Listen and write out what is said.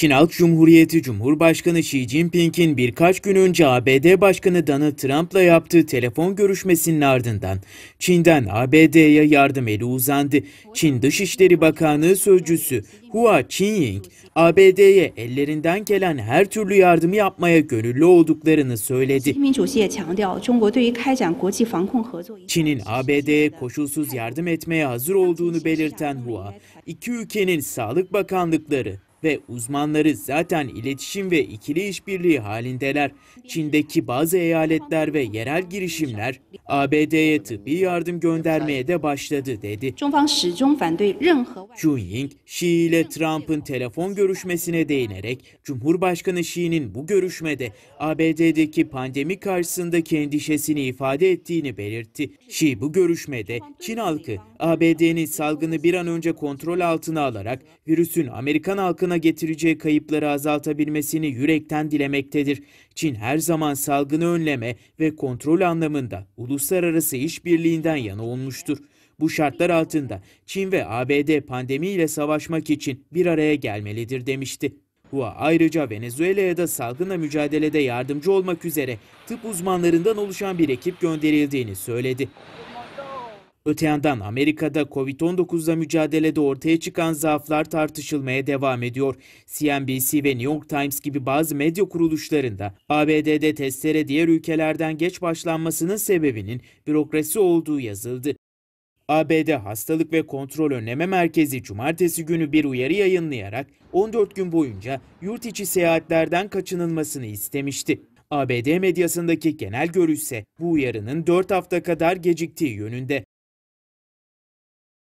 Çin Halk Cumhuriyeti Cumhurbaşkanı Xi Jinping'in birkaç gün önce ABD Başkanı Donald Trump'la yaptığı telefon görüşmesinin ardından Çin'den ABD'ye yardım eli uzandı. Çin Dışişleri Bakanlığı Sözcüsü Hua Qingying, ABD'ye ellerinden gelen her türlü yardımı yapmaya gönüllü olduklarını söyledi. Çin'in ABD'ye koşulsuz yardım etmeye hazır olduğunu belirten Hua, iki ülkenin sağlık bakanlıkları ve uzmanları zaten iletişim ve ikili işbirliği halindeler. Çin'deki bazı eyaletler ve yerel girişimler ABD'ye tıbbi yardım göndermeye de başladı dedi. Xu Ying, Xi ile Trump'ın telefon görüşmesine değinerek Cumhurbaşkanı Xi'nin bu görüşmede ABD'deki pandemi karşısındaki endişesini ifade ettiğini belirtti. Xi bu görüşmede Çin halkı ABD'nin salgını bir an önce kontrol altına alarak virüsün Amerikan halkına halkına getireceği kayıpları azaltabilmesini yürekten dilemektedir. Çin her zaman salgını önleme ve kontrol anlamında uluslararası işbirliğinden yana olmuştur. Bu şartlar altında Çin ve ABD pandemiyle savaşmak için bir araya gelmelidir demişti. Hua ayrıca Venezuela'ya da salgınla mücadelede yardımcı olmak üzere tıp uzmanlarından oluşan bir ekip gönderildiğini söyledi. Öte yandan Amerika'da Covid-19'la mücadelede ortaya çıkan zaaflar tartışılmaya devam ediyor. CNBC ve New York Times gibi bazı medya kuruluşlarında ABD'de testlere diğer ülkelerden geç başlanmasının sebebinin bürokrasi olduğu yazıldı. ABD Hastalık ve Kontrol Önleme Merkezi cumartesi günü bir uyarı yayınlayarak 14 gün boyunca yurt içi seyahatlerden kaçınılmasını istemişti. ABD medyasındaki genel görüşse bu uyarının 4 hafta kadar geciktiği yönünde.